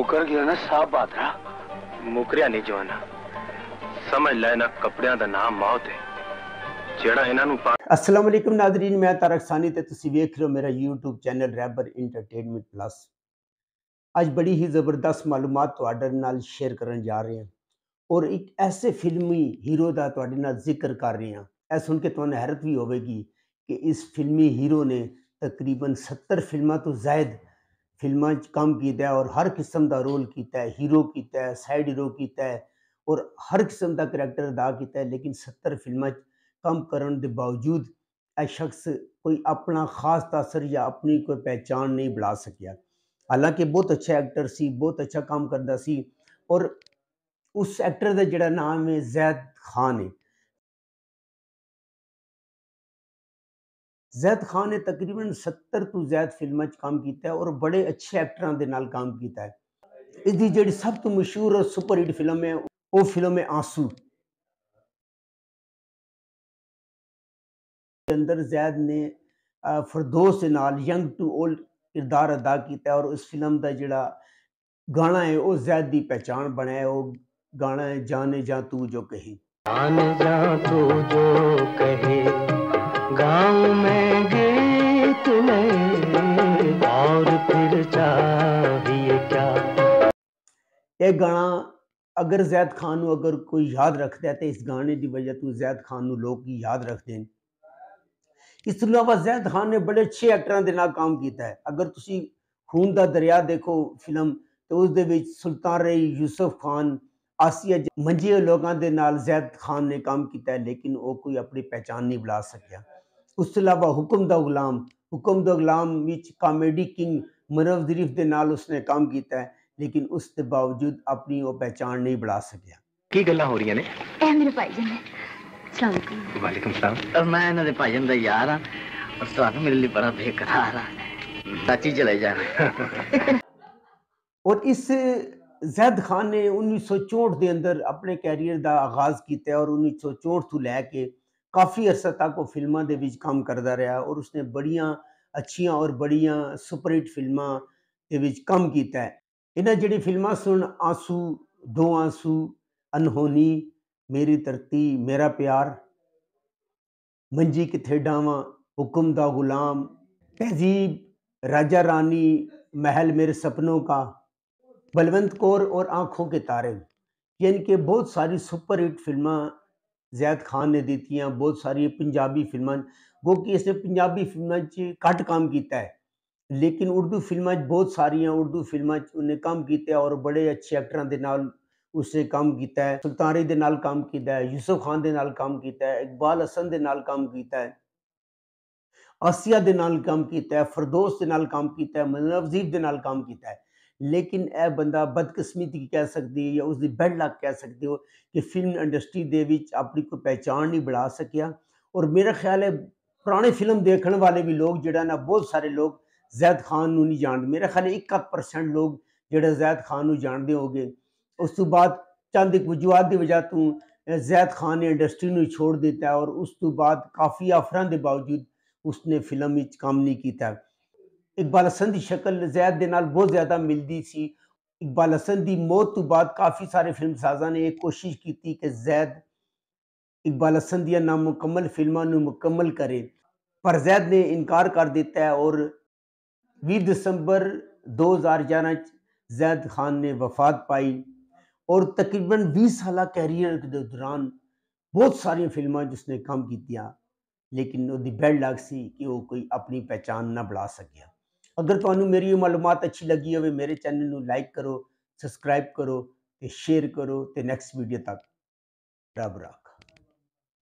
मुकर गया ना साफ बात मुकरिया नहीं जवाना समझ लेना कपड़िया का नाम मौत है असलम नाजरीन मैं तारक सानी तो तुम वेख रहे हो मेरा यूट्यूब चैनल रैबर इंटरटेनमेंट प्लस अज बड़ी ही जबरदस्त मालूम शेयर कर जा रहे हैं और एक ऐसे फिल्मी हीरो का थोड़े न जिक्र कर रहे हैं यह सुन के तुम हैरत भी होगी कि इस फिल्मी हीरो ने तकरीबन सत्तर फिल्मों तो जायद फिल्मों काम किया और हर किस्म का रोल किया हीरो किया साइड हीरो किया और हर किस्म का करैक्टर अदा किया लेकिन सत्तर फिल्मों कम करने के बावजूद यह शख्स कोई अपना खास तसर या अपनी कोई पहचान नहीं बढ़ा सकिया हालांकि बहुत अच्छा एक्टर से बहुत अच्छा काम करता सी और उस एक्टर का जोड़ा नाम है जैद खान है जैद खान ने तकरीबन सत्तर तू तो जैद फिल्म काम किया और बड़े अच्छे एक्टर के नाल काम किया है इसकी जी सब तो मशहूर और सुपरहिट फिल्म है वो फिल्म है आंसू अंदर जैद ने फरदोस के नाल यंग टू ओल्ड किरदार अदा किया और उस फिल्म का जोड़ा गाना है वह जैद की पहचान बनया वो गाना है जाने जा तू जो कही जाने जा तू जो ਇਹ ਗਾਣਾ ਅਗਰ ਜ਼ੈਦ ਖਾਨ ਨੂੰ ਅਗਰ ਕੋਈ ਯਾਦ ਰੱਖਦਾ ਤੇ ਇਸ ਗਾਣੇ ਦੀ ਵਜ੍ਹਾ ਤੋਂ ਜ਼ੈਦ ਖਾਨ ਨੂੰ ਲੋਕ ਯਾਦ ਰੱਖਦੇ ਨੇ ਇਸ ਤੋਂ ਇਲਾਵਾ ਜ਼ੈਦ ਖਾਨ ਨੇ ਬੜੇ ਅੱਛੇ ਐਕਟਰਾਂ ਦੇ ਨਾਲ ਕੰਮ ਕੀਤਾ ਹੈ ਅਗਰ ਤੁਸੀਂ ਖੂਨ ਦਾ ਦਰਿਆ ਦੇਖੋ ਫਿਲਮ ਤੇ ਉਸ ਦੇ ਵਿੱਚ ਸੁਲਤਾਨ ਰਈ ਯੂਸਫ ਖਾਨ ਆਸੀਆ ਮੰਜੇ ਲੋਕਾਂ ਦੇ ਨਾਲ ਜ਼ੈਦ ਖਾਨ ਨੇ ਕੰਮ ਕੀਤਾ ਹੈ ਲੇਕਿਨ ਉਹ ਕੋਈ ਆਪਣੀ ਪਛਾਣ ਨਹੀਂ ਬੁਲਾ ਸਕਿਆ ਉਸ ਤੋਂ ਇਲਾਵਾ ਹੁਕਮ ਦਾ ਗੁਲਾਮ ਹੁਕਮ ਦਾ ਗੁਲਾਮ ਵਿੱਚ ਕਾਮੇਡੀ ਕਿੰਗ ਮਨਵ ਜ਼ਰੀਫ ਦੇ ਨਾਲ ਉਸਨੇ ਕੰਮ ਕੀਤਾ ਹੈ लेकिन उसके बावजूद अपनी वो पहचान नहीं बढ़ा सकिया ਕੀ ਗੱਲਾਂ ਹੋ ਰਹੀਆਂ ने ਇਹ ਮੇਰੇ ਭਾਈਜਨ ਨੇ ਸਲਾਮ ਵਾਲੇਕਮ ਸਲਾਮ ਮੈਂ भाई ਦੇ ਭਾਈਜਨ यार ਯਾਰ हाँ, और ਔਰ ਤੁਹਾਨੂੰ ਮੇਰੇ ਲਈ ਬੜਾ ਬੇਕਰਾਰ ਆ ਸੱਚੀ ਚਲੇ ਜਾਣਾ और इस जैद खान ने उन्नीस सौ चौंठ के अंदर अपने कैरियर का आगाज किया और उन्नीस सौ चौंठ तो लैके काफ़ी अरसा तक वो फिल्मों के बीच काम करता रहा और उसने बड़िया अच्छिया और बड़िया सुपरहिट फिल्मों के बीच काम किया है इन्हें जड़ी फिल्म सुन आंसू दो आंसू अनहोनी मेरी धरती मेरा प्यार मंजी ਕਿੱਥੇ ਡਾਵਾਂ हुक्म दा गुलाम तहजीब राजा रानी महल मेरे सपनों का बलवंत कौर और आंखों के तारे यानी कि बहुत सारी सुपर हिट जैद खान ने दी थी बहुत सारी पंजाबी फिल्म वो कि इसने पंजाबी फिल्मों घट काम किया है लेकिन उर्दू फिल्म बहुत सारी हैं उर्दू फिल्म उन्हें काम किया और बड़े अच्छे एक्टर के नाल उसने काम किया है सुल्तानी के नाल काम किया है यूसुफ खान के नाल काम किया है इकबाल हसन के नाल काम किया है आसिया के नाल काम किया है फरदोस के नाल काम किया है मनवजीब के नाल काम किया है लेकिन यह बंदा बदकिस्मित कह सकती है या उसकी बैड लक कह सकते हो कि फिल्म इंडस्ट्री के अपनी कोई पहचान नहीं बढ़ा सकिया और मेरा ख्याल है पुराने फिल्म देखने वाले भी लोग जो बहुत सारे लोग जैद खान नहीं जानते मेरे ख्याल एक एक परसेंट लोग जो जैद खान को जानते हो गए उस तो बाद चंद एक वजूहत की वजह तो जैद खान ने इंडस्ट्री में छोड़ दिता है और उस तो बाद काफ़ी ऑफर के बावजूद उसने फिल्म काम नहीं किया इकबाल हसन की शक्ल जैद के नाल बहुत ज़्यादा मिलती सी इकबाल हसन की मौत तो बाद काफ़ी सारे फिल्म साजा ने यह कोशिश की कि जैद इकबाल हसन नामुकम्मल फिल्मों मुकम्मल करे पर जैद ने इनकार कर दिता है और बीस दिसंबर दो हज़ार ग्यारह जैद खान ने वफात पाई और तकरीबन बीस साल कैरियर के दौरान बहुत सारिया फिल्म जिसने काम कितिया लेकिन वो बैड लग सी कि वो कोई अपनी पहचान ना बढ़ा सकिया अगर तो मेरी मालूम अच्छी लगी हो मेरे चैनल में लाइक करो सबसक्राइब करो तो शेयर करो तो नैक्सट वीडियो तक रब